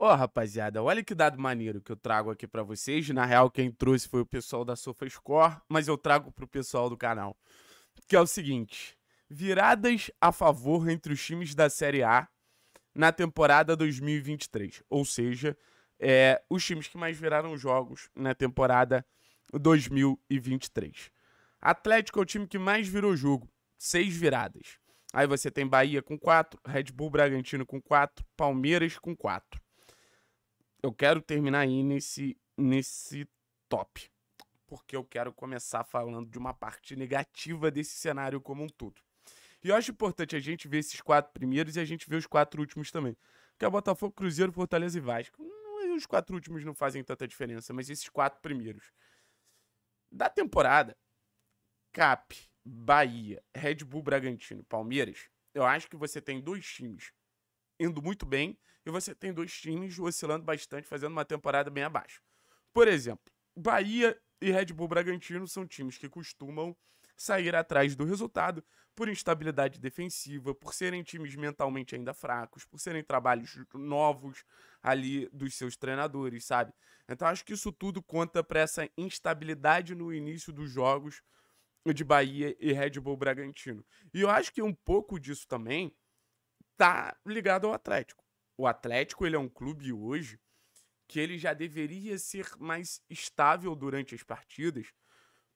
Ó, oh, rapaziada, olha que dado maneiro que eu trago aqui para vocês. Na real, quem trouxe foi o pessoal da SofaScore, mas eu trago pro pessoal do canal. Que é o seguinte: viradas a favor entre os times da Série A na temporada 2023. Ou seja, é, os times que mais viraram jogos na temporada 2023. Atlético é o time que mais virou jogo, seis viradas. Aí você tem Bahia com quatro, Red Bull Bragantino com quatro, Palmeiras com quatro eu quero terminar aí nesse, nesse top. Porque eu quero começar falando de uma parte negativa desse cenário como um todo. E eu acho importante a gente ver esses quatro primeiros e a gente ver os quatro últimos também. Que é Botafogo, Cruzeiro, Fortaleza e Vasco. Hum, os quatro últimos não fazem tanta diferença, mas esses quatro primeiros. Da temporada, Cap, Bahia, Red Bull Bragantino, Palmeiras, eu acho que você tem dois times indo muito bem e você tem dois times oscilando bastante, fazendo uma temporada bem abaixo. Por exemplo, Bahia e Red Bull Bragantino são times que costumam sair atrás do resultado por instabilidade defensiva, por serem times mentalmente ainda fracos, por serem trabalhos novos ali dos seus treinadores, sabe? Então acho que isso tudo conta para essa instabilidade no início dos jogos de Bahia e Red Bull Bragantino. E eu acho que um pouco disso também tá ligado ao Atlético. O Atlético ele é um clube hoje que ele já deveria ser mais estável durante as partidas,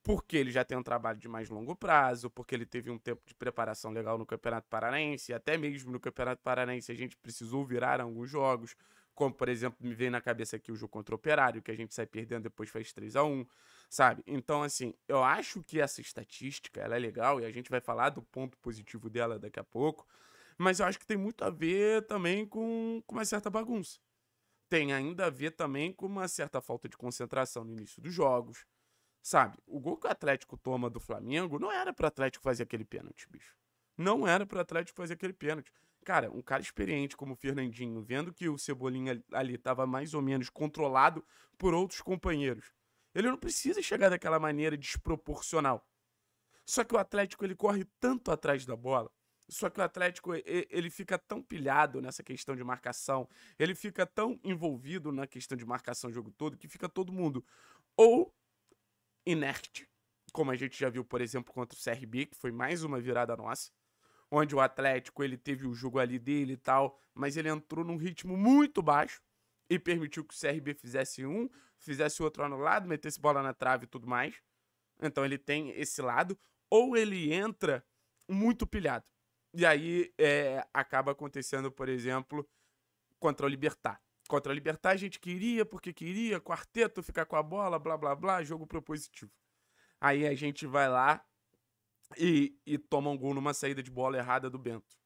porque ele já tem um trabalho de mais longo prazo, porque ele teve um tempo de preparação legal no Campeonato Paranaense, até mesmo no Campeonato Paranaense a gente precisou virar alguns jogos, como por exemplo, me vem na cabeça aqui o jogo contra o Operário, que a gente sai perdendo depois faz 3 a 1 sabe? Então, assim, eu acho que essa estatística, ela é legal e a gente vai falar do ponto positivo dela daqui a pouco, mas eu acho que tem muito a ver também com, com uma certa bagunça. Tem ainda a ver também com uma certa falta de concentração no início dos jogos. Sabe, o gol que o Atlético toma do Flamengo não era o Atlético fazer aquele pênalti, bicho. Não era o Atlético fazer aquele pênalti. Cara, um cara experiente como o Fernandinho, vendo que o Cebolinha ali estava mais ou menos controlado por outros companheiros. Ele não precisa chegar daquela maneira desproporcional. Só que o Atlético ele corre tanto atrás da bola só que o Atlético ele fica tão pilhado nessa questão de marcação, ele fica tão envolvido na questão de marcação o jogo todo que fica todo mundo ou inerte, como a gente já viu, por exemplo, contra o CRB, que foi mais uma virada nossa, onde o Atlético ele teve o jogo ali dele e tal, mas ele entrou num ritmo muito baixo e permitiu que o CRB fizesse um, fizesse outro anulado, metesse bola na trave e tudo mais. Então ele tem esse lado, ou ele entra muito pilhado. E aí é, acaba acontecendo, por exemplo, contra o Libertar. Contra o Libertar a gente queria, porque queria, quarteto, ficar com a bola, blá blá blá, jogo propositivo. Aí a gente vai lá e, e toma um gol numa saída de bola errada do Bento.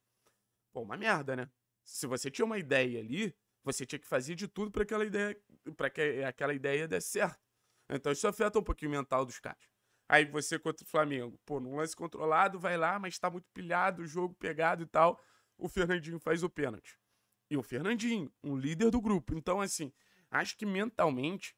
Pô, uma merda, né? Se você tinha uma ideia ali, você tinha que fazer de tudo para aquela ideia, para que eh, aquela ideia desse certo. Então isso afeta um pouquinho o mental dos caras. Aí você contra o Flamengo, pô, num lance controlado, vai lá, mas tá muito pilhado, o jogo pegado e tal. O Fernandinho faz o pênalti. E o Fernandinho, um líder do grupo. Então, assim, acho que mentalmente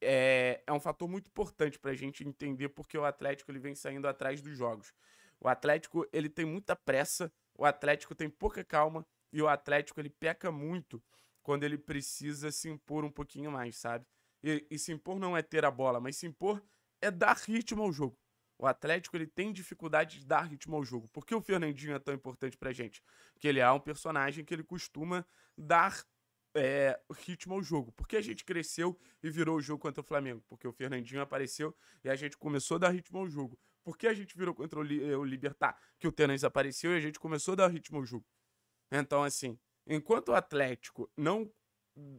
é, é um fator muito importante pra gente entender porque o Atlético ele vem saindo atrás dos jogos. O Atlético ele tem muita pressa, o Atlético tem pouca calma e o Atlético ele peca muito quando ele precisa se impor um pouquinho mais, sabe? E, e se impor não é ter a bola, mas se impor é dar ritmo ao jogo. O Atlético ele tem dificuldade de dar ritmo ao jogo. Por que o Fernandinho é tão importante pra gente? Que ele é um personagem que ele costuma dar é, ritmo ao jogo. Porque a gente cresceu e virou o jogo contra o Flamengo? Porque o Fernandinho apareceu e a gente começou a dar ritmo ao jogo. Por que a gente virou contra o, Li é, o Libertar? Que o Tênis apareceu e a gente começou a dar ritmo ao jogo. Então, assim, enquanto o Atlético não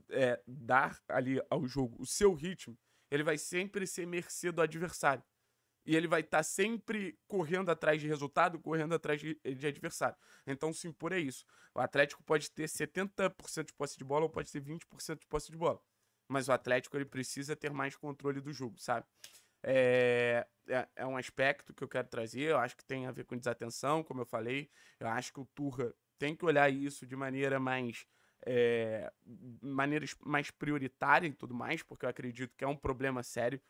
é, dar ali ao jogo o seu ritmo, ele vai sempre ser mercê do adversário. E ele vai estar tá sempre correndo atrás de resultado, correndo atrás de, de, adversário. Então, se impor é isso. O Atlético pode ter 70% de posse de bola ou pode ter 20% de posse de bola. Mas o Atlético ele precisa ter mais controle do jogo, sabe? É, é, é um aspecto que eu quero trazer. Eu acho que tem a ver com desatenção, como eu falei. Eu acho que o Turra tem que olhar isso de maneira mais é, maneiras mais prioritárias e tudo mais, porque eu acredito que é um problema sério.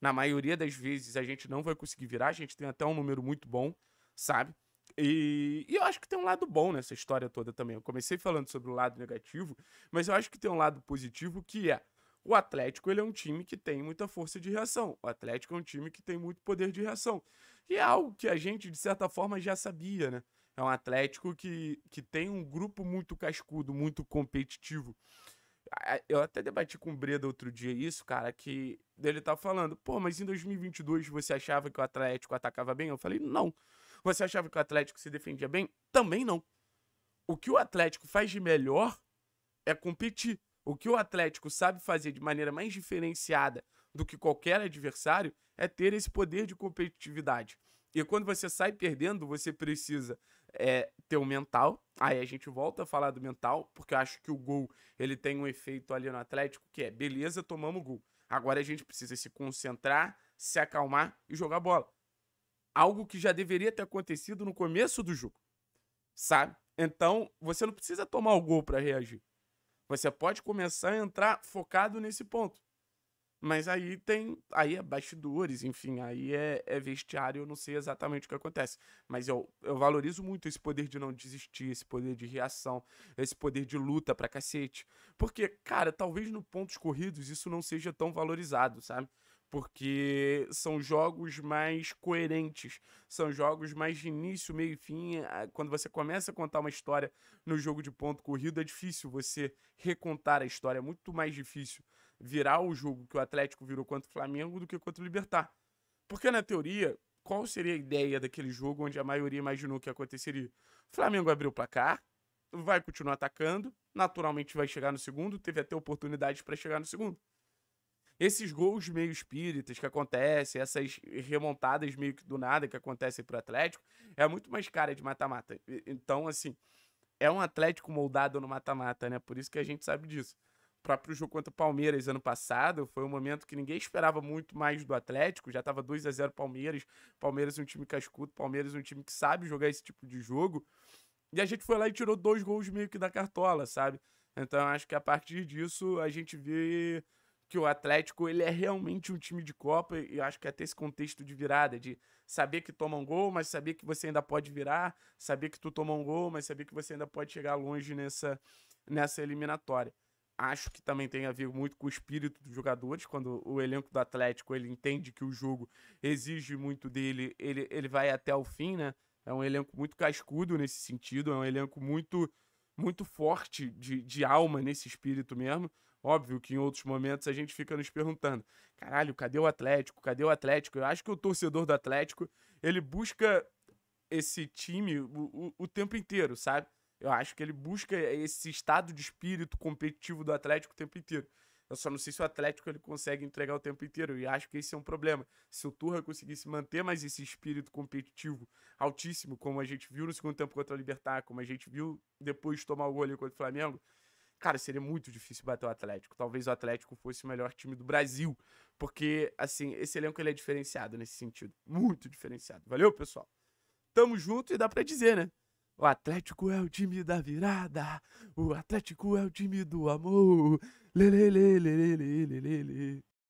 Na maioria das vezes a gente não vai conseguir virar, a gente tem até um número muito bom, sabe? E, e, eu acho que tem um lado bom nessa história toda também. Eu comecei falando sobre o lado negativo, mas eu acho que tem um lado positivo que é o Atlético ele é um time que tem muita força de reação. O Atlético é um time que tem muito poder de reação. E é algo que a gente, de certa forma, já sabia, né? É um Atlético que, que tem um grupo muito cascudo, muito competitivo. Eu até debati com o Breda outro dia isso, cara, que ele tá falando, pô, mas em 2022 você achava que o Atlético atacava bem? Eu falei, não. Você achava que o Atlético se defendia bem? Também não. O que o Atlético faz de melhor é competir. O que o Atlético sabe fazer de maneira mais diferenciada do que qualquer adversário é ter esse poder de competitividade. E quando você sai perdendo, você precisa é, ter o um mental. Aí a gente volta a falar do mental, porque eu acho que o gol ele tem um efeito ali no Atlético, que é beleza, tomamos gol. Agora a gente precisa se concentrar, se acalmar e jogar bola. Algo que já deveria ter acontecido no começo do jogo, sabe? Então você não precisa tomar o gol para reagir. Você pode começar a entrar focado nesse ponto. Mas aí tem. Aí é bastidores, enfim, aí é, é, vestiário, eu não sei exatamente o que acontece. Mas eu, eu valorizo muito esse poder de não desistir, esse poder de reação, esse poder de luta pra cacete. Porque, cara, talvez no pontos corridos isso não seja tão valorizado, sabe? Porque são jogos mais coerentes, são jogos mais de início, meio e fim. Ah, quando você começa a contar uma história no jogo de ponto corrido, é difícil você recontar a história, é muito mais difícil virar o jogo que o Atlético virou contra o Flamengo do que contra o Libertar. Porque, na teoria, qual seria a ideia daquele jogo onde a maioria imaginou que aconteceria? O Flamengo abriu o placar, vai continuar atacando, naturalmente vai chegar no segundo, teve até oportunidades para chegar no segundo. Esses gols meio espíritas que acontecem, essas remontadas meio que do nada que acontecem para o Atlético, é muito mais cara de mata-mata. Então, assim, é um Atlético moldado no mata-mata, né? Por isso que a gente sabe disso próprio jogo contra o Palmeiras ano passado, foi um momento que ninguém esperava muito mais do Atlético, já estava 2 a 0 Palmeiras, Palmeiras é um time cascudo, Palmeiras é um time que sabe jogar esse tipo de jogo, e a gente foi lá e tirou dois gols meio que da cartola, sabe? Então acho que a partir disso a gente vê que o Atlético ele é realmente um time de Copa e acho que até esse contexto de virada, de saber que toma um gol, mas saber que você ainda pode virar, saber que tu toma um gol, mas saber que você ainda pode chegar longe nessa, nessa eliminatória. Acho que também tem a ver muito com o espírito dos jogadores. Quando o elenco do Atlético ele entende que o jogo exige muito dele, ele, ele vai até o fim, né? É um elenco muito cascudo nesse sentido, é um elenco muito muito forte de, de alma nesse espírito mesmo. Óbvio que em outros momentos a gente fica nos perguntando: caralho, cadê o Atlético? Cadê o Atlético? Eu acho que o torcedor do Atlético ele busca esse time o, o, o tempo inteiro, sabe? Eu acho que ele busca esse estado de espírito competitivo do Atlético o tempo inteiro. Eu só não sei se o Atlético ele consegue entregar o tempo inteiro. E acho que esse é um problema. Se o Turra conseguisse manter mais esse espírito competitivo altíssimo, como a gente viu no segundo tempo contra o Libertar, como a gente viu depois tomar o gol ali contra o Flamengo, cara, seria muito difícil bater o Atlético. Talvez o Atlético fosse o melhor time do Brasil. Porque, assim, esse elenco ele é diferenciado nesse sentido. Muito diferenciado. Valeu, pessoal? Tamo junto e dá pra dizer, né? O Atlético é o time da virada. O Atlético é o time do amor. Lê,